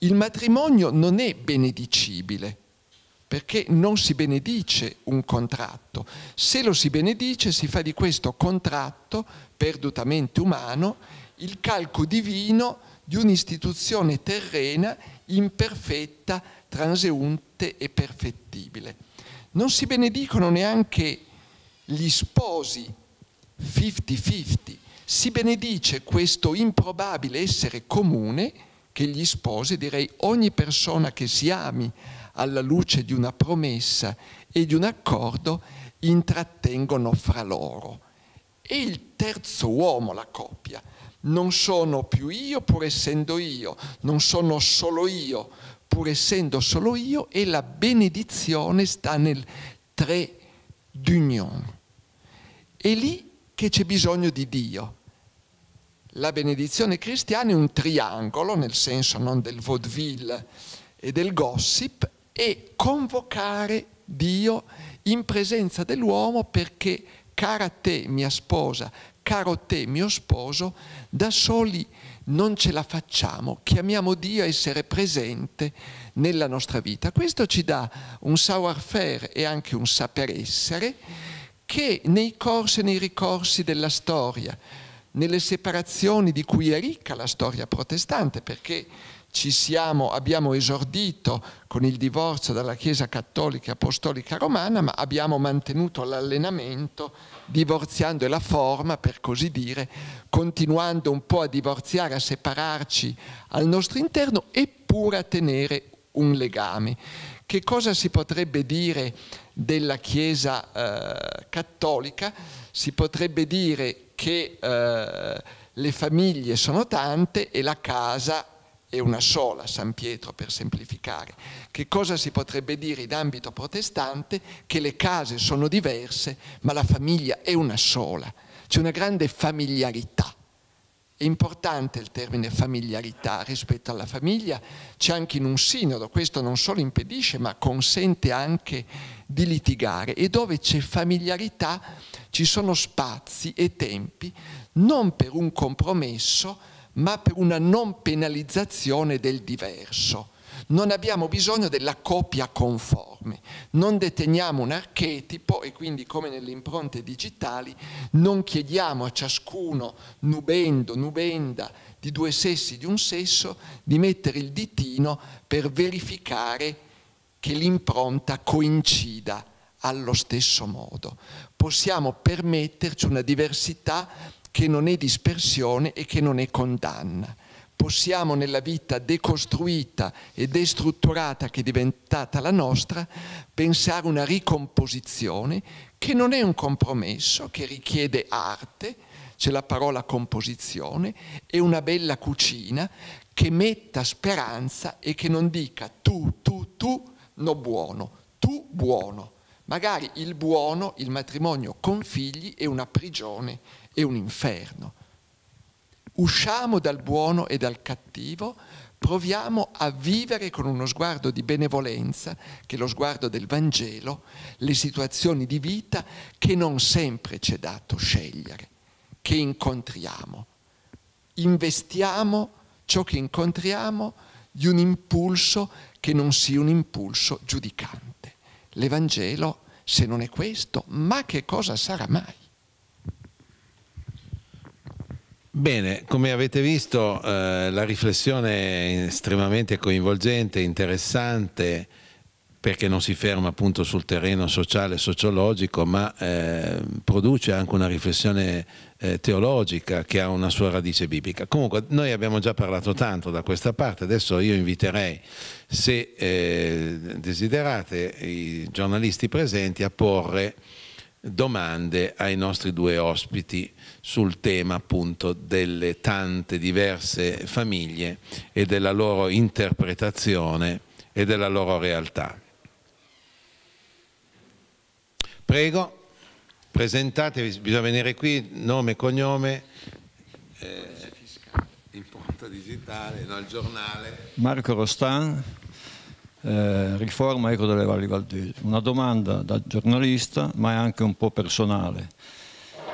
Il matrimonio non è benedicibile perché non si benedice un contratto. Se lo si benedice si fa di questo contratto perdutamente umano il calco divino di un'istituzione terrena imperfetta, transeunte e perfettibile. Non si benedicono neanche gli sposi 50-50, si benedice questo improbabile essere comune che gli sposi, direi ogni persona che si ami alla luce di una promessa e di un accordo, intrattengono fra loro. E il terzo uomo, la coppia, non sono più io pur essendo io, non sono solo io pur essendo solo io e la benedizione sta nel tre d'union. È lì che c'è bisogno di Dio la benedizione cristiana è un triangolo, nel senso non del vaudeville e del gossip, e convocare Dio in presenza dell'uomo perché cara te mia sposa, caro te mio sposo, da soli non ce la facciamo, chiamiamo Dio a essere presente nella nostra vita. Questo ci dà un savoir-faire e anche un saper essere che nei corsi e nei ricorsi della storia, nelle separazioni di cui è ricca la storia protestante, perché siamo, abbiamo esordito con il divorzio dalla Chiesa Cattolica Apostolica Romana, ma abbiamo mantenuto l'allenamento divorziando e la forma, per così dire, continuando un po' a divorziare, a separarci al nostro interno, eppure a tenere un legame. Che cosa si potrebbe dire della Chiesa eh, Cattolica? Si potrebbe dire che eh, le famiglie sono tante e la casa è una sola, San Pietro per semplificare. Che cosa si potrebbe dire in ambito protestante? Che le case sono diverse, ma la famiglia è una sola. C'è una grande familiarità è importante il termine familiarità rispetto alla famiglia, c'è anche in un sinodo, questo non solo impedisce ma consente anche di litigare e dove c'è familiarità ci sono spazi e tempi non per un compromesso ma per una non penalizzazione del diverso. Non abbiamo bisogno della copia conforme, non deteniamo un archetipo e quindi come nelle impronte digitali non chiediamo a ciascuno nubendo, nubenda di due sessi, di un sesso, di mettere il ditino per verificare che l'impronta coincida allo stesso modo. Possiamo permetterci una diversità che non è dispersione e che non è condanna possiamo nella vita decostruita e destrutturata che è diventata la nostra, pensare una ricomposizione che non è un compromesso, che richiede arte, c'è la parola composizione, e una bella cucina che metta speranza e che non dica tu, tu, tu, no buono, tu buono. Magari il buono, il matrimonio con figli, è una prigione, è un inferno usciamo dal buono e dal cattivo, proviamo a vivere con uno sguardo di benevolenza, che è lo sguardo del Vangelo, le situazioni di vita che non sempre ci è dato scegliere, che incontriamo. Investiamo ciò che incontriamo di un impulso che non sia un impulso giudicante. L'Evangelo, se non è questo, ma che cosa sarà mai? Bene, come avete visto eh, la riflessione è estremamente coinvolgente, interessante, perché non si ferma appunto sul terreno sociale e sociologico, ma eh, produce anche una riflessione eh, teologica che ha una sua radice biblica. Comunque noi abbiamo già parlato tanto da questa parte, adesso io inviterei, se eh, desiderate, i giornalisti presenti a porre domande ai nostri due ospiti sul tema appunto delle tante diverse famiglie e della loro interpretazione e della loro realtà. Prego, presentatevi, bisogna venire qui, nome, e cognome, eh, in porta digitale, no, giornale. Marco Rostan, eh, riforma Eco delle Valli Valdesi. Una domanda da giornalista ma è anche un po' personale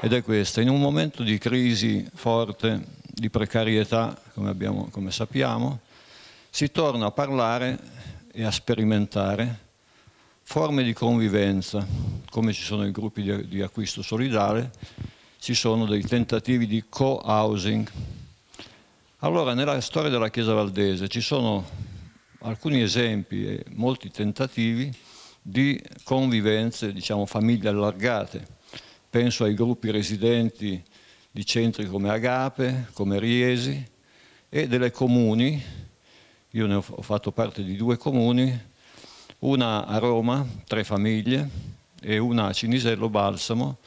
ed è questa. In un momento di crisi forte, di precarietà, come, abbiamo, come sappiamo, si torna a parlare e a sperimentare forme di convivenza, come ci sono i gruppi di, di acquisto solidale, ci sono dei tentativi di co-housing. Allora, nella storia della Chiesa Valdese ci sono alcuni esempi e molti tentativi di convivenze, diciamo famiglie allargate. Penso ai gruppi residenti di centri come Agape, come Riesi e delle comuni, io ne ho fatto parte di due comuni, una a Roma, tre famiglie, e una a Cinisello Balsamo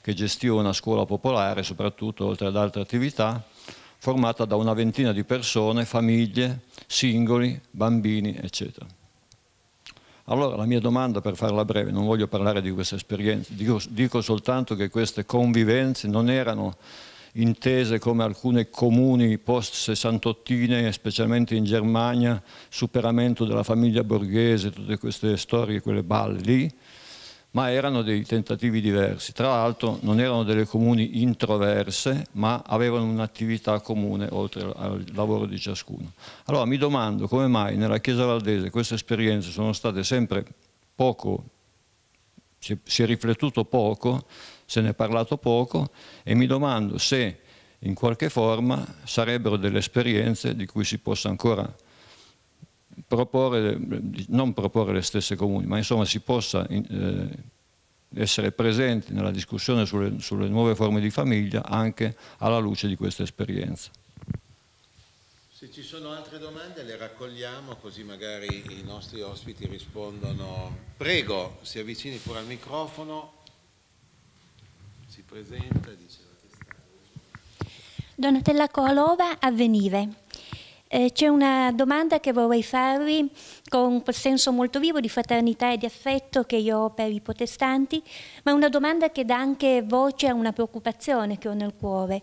che gestiva una scuola popolare soprattutto oltre ad altre attività formata da una ventina di persone, famiglie, singoli, bambini, eccetera. Allora la mia domanda, per farla breve, non voglio parlare di questa esperienza, dico, dico soltanto che queste convivenze non erano intese come alcune comuni post-sessantottine, specialmente in Germania, superamento della famiglia borghese, tutte queste storie, quelle balle lì, ma erano dei tentativi diversi. Tra l'altro non erano delle comuni introverse, ma avevano un'attività comune oltre al lavoro di ciascuno. Allora mi domando come mai nella Chiesa Valdese queste esperienze sono state sempre poco, si è riflettuto poco, se ne è parlato poco e mi domando se in qualche forma sarebbero delle esperienze di cui si possa ancora proporre, non proporre le stesse comuni, ma insomma si possa eh, essere presenti nella discussione sulle, sulle nuove forme di famiglia anche alla luce di questa esperienza. Se ci sono altre domande le raccogliamo così magari i nostri ospiti rispondono. Prego, si avvicini pure al microfono, si presenta, dice la testata. Donatella Colova, Avvenive. Eh, c'è una domanda che vorrei farvi con quel senso molto vivo di fraternità e di affetto che io ho per i protestanti, ma una domanda che dà anche voce a una preoccupazione che ho nel cuore.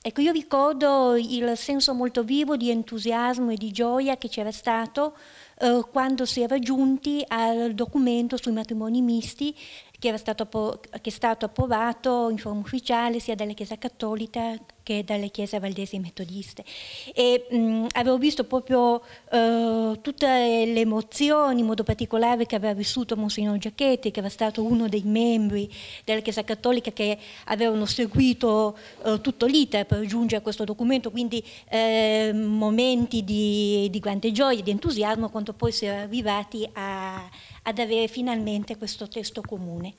Ecco, io ricordo il senso molto vivo di entusiasmo e di gioia che c'era stato eh, quando si era giunti al documento sui matrimoni misti che, stato, che è stato approvato in forma ufficiale sia dalla Chiesa Cattolica che dalle chiese valdesi metodiste. E, mh, avevo visto proprio uh, tutte le emozioni, in modo particolare che aveva vissuto Monsignor Giacchetti, che era stato uno dei membri della Chiesa Cattolica che avevano seguito uh, tutto l'iter per giungere a questo documento, quindi eh, momenti di, di, grande gioia, di entusiasmo, quanto poi si era arrivati a, ad avere finalmente questo testo comune.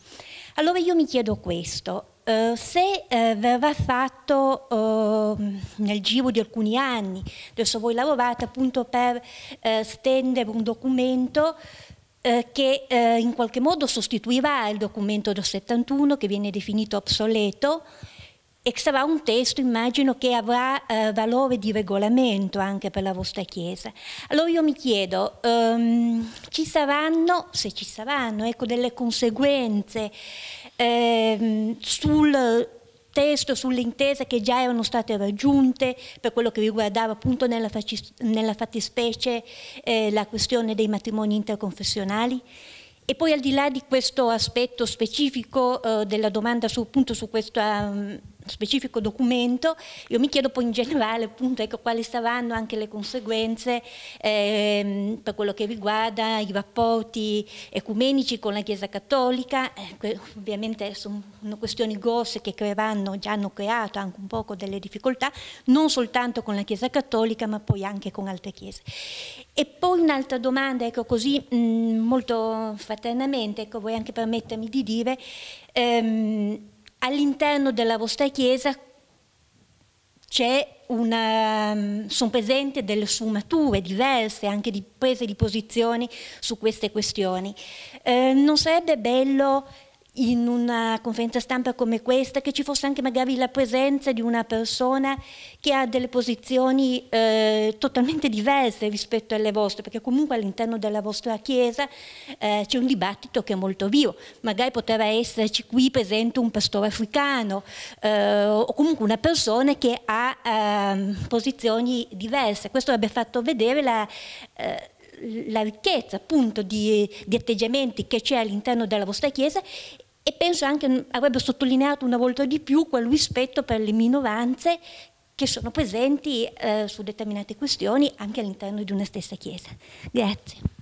Allora io mi chiedo questo, Uh, se uh, verrà fatto uh, nel giro di alcuni anni, adesso voi lavorate appunto per stendere un documento che in qualche modo sostituirà il documento del 71 che viene definito obsoleto e sarà un testo immagino che avrà eh, valore di regolamento anche per la vostra Chiesa. Allora io mi chiedo, um, ci saranno, se ci saranno, ecco, delle conseguenze eh, sul testo, sull'intesa che già erano state raggiunte per quello che riguardava appunto nella, nella fattispecie eh, la questione dei matrimoni interconfessionali? E poi al di là di questo aspetto specifico eh, della domanda su, appunto, su questa um, specifico documento, io mi chiedo poi in generale appunto ecco, quali saranno anche le conseguenze ehm, per quello che riguarda i rapporti ecumenici con la Chiesa Cattolica, eh, ovviamente sono questioni grosse che creeranno, già hanno creato anche un poco delle difficoltà, non soltanto con la Chiesa Cattolica ma poi anche con altre chiese. E poi un'altra domanda, ecco così mh, molto fraternamente, ecco, vorrei anche permettermi di dire, ehm, all'interno della vostra chiesa una, ehm, sono presenti delle sfumature diverse, anche di prese di posizione su queste questioni. Eh, non sarebbe bello in una conferenza stampa come questa, che ci fosse anche magari la presenza di una persona che ha delle posizioni eh, totalmente diverse rispetto alle vostre, perché comunque all'interno della vostra Chiesa eh, c'è un dibattito che è molto vivo. Magari poteva esserci qui presente un pastore africano eh, o comunque una persona che ha ehm, posizioni diverse. Questo avrebbe fatto vedere la eh, la ricchezza appunto di, di atteggiamenti che c'è all'interno della vostra Chiesa e penso anche mm, avrebbe sottolineato una volta di più quel rispetto per le minoranze che sono presenti eh, su determinate questioni anche all'interno di una stessa Chiesa. Grazie.